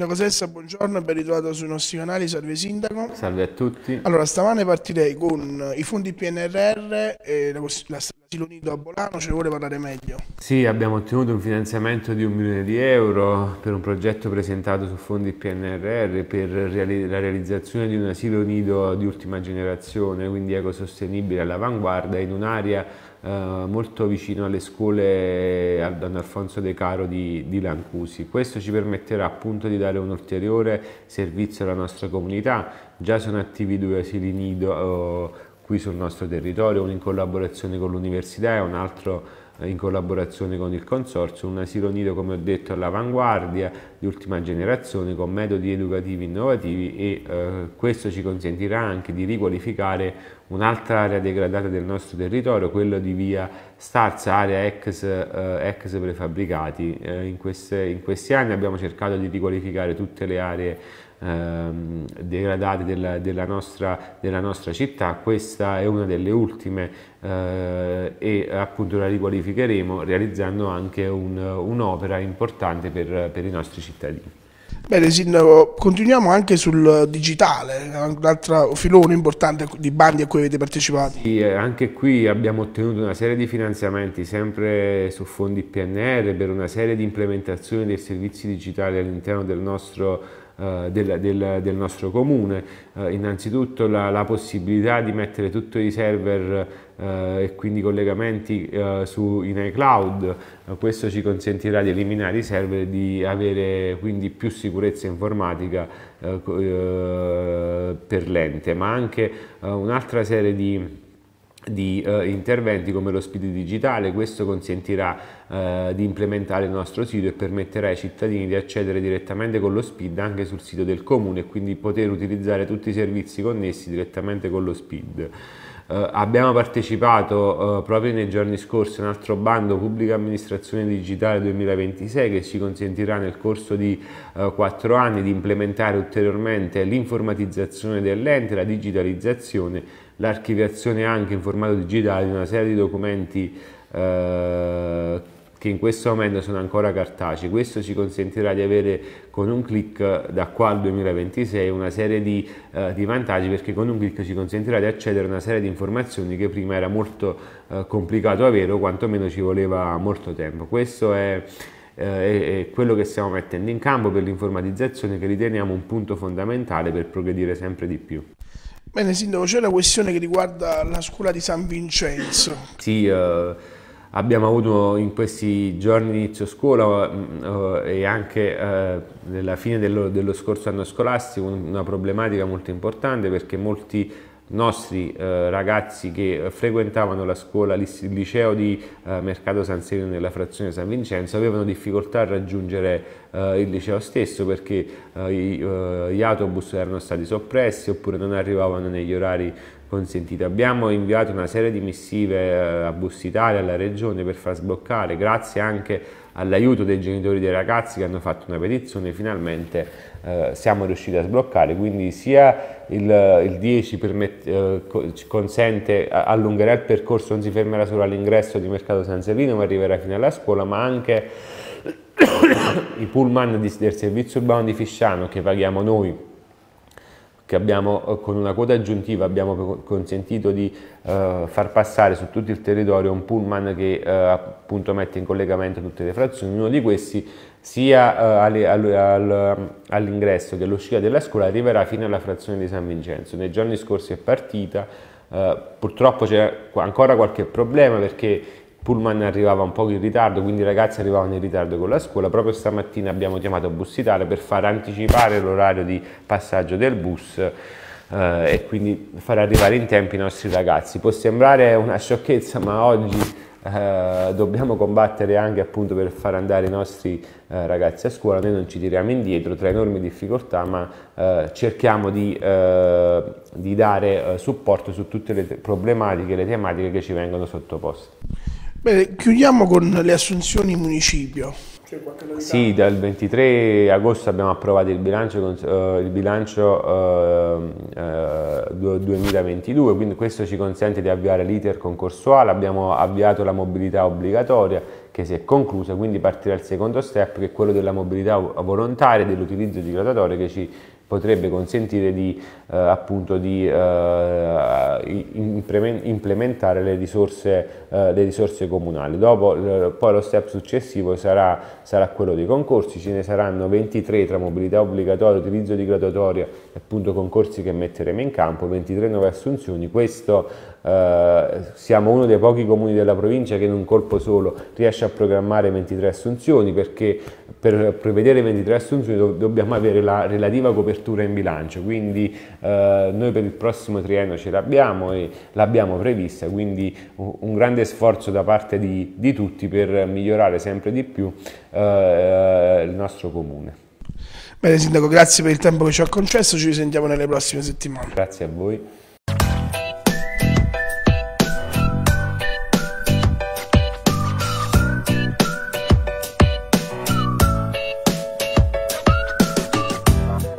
Sindaco Sessa, buongiorno e ben ritrovato sui nostri canali, salve Sindaco. Salve a tutti. Allora, stamane partirei con i fondi PNRR e la, la Silo Nido a Bolano, ce cioè ne vuole parlare meglio? Sì, abbiamo ottenuto un finanziamento di un milione di euro per un progetto presentato su fondi PNRR per la realizzazione di un asilo nido di ultima generazione, quindi ecosostenibile all'avanguardia in un'area eh, molto vicino alle scuole eh, a Don Alfonso De Caro di, di Lancusi. Questo ci permetterà appunto di dare un ulteriore servizio alla nostra comunità. Già sono attivi due asili nido eh, qui sul nostro territorio, uno in collaborazione con l'università e un altro eh, in collaborazione con il consorzio, un asilo nido come ho detto all'avanguardia, di ultima generazione con metodi educativi innovativi e eh, questo ci consentirà anche di riqualificare un'altra area degradata del nostro territorio, quella di via Starza, area ex, eh, ex prefabbricati. Eh, in, queste, in, questi anni abbiamo cercato di riqualificare tutte le aree ehm, degradate della, della, nostra, della, nostra, città, questa è una delle ultime eh, e appunto la riqualificheremo realizzando anche un'opera importante per, per i nostri cittadini cittadini. Bene Sindaco, continuiamo anche sul digitale, un altro filone importante di bandi a cui avete partecipato. Sì, eh, anche qui abbiamo ottenuto una serie di finanziamenti sempre su fondi PNR per una serie di implementazioni dei servizi digitali all'interno del nostro eh, del, del, del, nostro comune. Eh, innanzitutto la, la, possibilità di mettere tutti i server eh, e quindi collegamenti eh, su, in iCloud, eh, questo ci consentirà di eliminare i server e di avere quindi più sicurezza informatica eh, per l'ente, ma anche un'altra serie di di eh, interventi come lo speed digitale, questo consentirà eh, di implementare il nostro sito e permetterà ai cittadini di accedere direttamente con lo speed anche sul sito del comune e quindi poter utilizzare tutti i servizi connessi direttamente con lo speed. Eh, abbiamo partecipato eh, proprio nei giorni scorsi a un altro bando Pubblica Amministrazione Digitale 2026 che ci consentirà nel corso di eh, anni di implementare ulteriormente l'informatizzazione dell'ente, la digitalizzazione, l'archiviazione anche in formato digitale di una serie di documenti eh, che in questo momento sono ancora cartacei. Questo ci consentirà di avere con un clic da qua al 2026 una serie di, eh, di vantaggi perché con un clic ci consentirà di accedere a una serie di informazioni che prima era molto eh, complicato avere o quantomeno ci voleva molto tempo. Questo eh, è è quello che stiamo mettendo in campo per l'informatizzazione che riteniamo un punto fondamentale per progredire sempre di più. Bene Sindaco, c'è una questione che riguarda la scuola di San Vincenzo. Sì, eh abbiamo avuto in questi giorni inizio scuola mm, eh, e anche eh, nella fine dello, dello, scorso anno scolastico una problematica molto importante perché molti nostri eh, ragazzi che frequentavano la scuola, il liceo di eh, Mercato San Serino nella frazione San Vincenzo avevano difficoltà a raggiungere eh, il liceo stesso perché eh, i, eh, gli autobus erano stati soppressi oppure non arrivavano negli orari consentiti. Abbiamo inviato una serie di missive eh, a Bus Italia, alla Regione per far sbloccare, grazie anche a all'aiuto dei genitori dei ragazzi che hanno fatto una petizione, finalmente eh, siamo riusciti a sbloccare, quindi sia il, il 10 permette, eh, consente, allungherà il percorso, non si fermerà solo all'ingresso di Mercato San Serino, ma arriverà fino alla scuola, ma anche i pullman di, del servizio urbano di Fisciano che paghiamo noi che abbiamo eh, con una quota aggiuntiva abbiamo consentito di eh, far passare su tutto il territorio un pullman che eh, appunto mette in collegamento tutte le frazioni, uno di questi sia eh, all'ingresso che all'uscita della scuola arriverà fino alla frazione di San Vincenzo. Nei giorni scorsi è partita, eh, purtroppo c'è ancora qualche problema perché Pullman arrivava un po' in ritardo, quindi i ragazzi arrivavano in ritardo con la scuola. Proprio stamattina abbiamo chiamato Italia per far anticipare l'orario di passaggio del bus eh, e quindi far arrivare in tempo i nostri ragazzi. Può sembrare una sciocchezza, ma oggi eh, dobbiamo combattere anche appunto per far andare i nostri eh, ragazzi a scuola, noi non ci tiriamo indietro tra enormi difficoltà ma eh, cerchiamo di, eh, di dare eh, supporto su tutte le problematiche, e le tematiche che ci vengono sottoposte. Bene, chiudiamo con le assunzioni in municipio. Sì, dal 23 agosto abbiamo approvato il bilancio, eh, il bilancio ehm, eh, eh, 2022, quindi questo ci consente di avviare l'iter concorsuale, abbiamo avviato la mobilità obbligatoria che si è conclusa, quindi partire al secondo step che è quello della mobilità volontaria e dell'utilizzo di graduatorie che ci potrebbe consentire di, eh, appunto, di eh, implementare le risorse, eh, le risorse comunali. Dopo, poi lo step successivo sarà, sarà, quello dei concorsi, ce ne saranno 23 tra mobilità obbligatoria, utilizzo di graduatoria e appunto concorsi che metteremo in campo, 23 nuove assunzioni, questo eh, siamo uno dei pochi comuni della provincia che in un colpo solo riesce a programmare 23 assunzioni perché per prevedere 23 assunzioni do dobbiamo avere la relativa copertura copertura in bilancio, quindi eh, noi per il prossimo triennio ce l'abbiamo e l'abbiamo prevista, quindi un grande sforzo da parte di, di tutti per migliorare sempre di più eh, eh, il nostro comune. Bene Sindaco, grazie per il tempo che ci ha concesso, ci risentiamo nelle prossime settimane. Grazie a voi.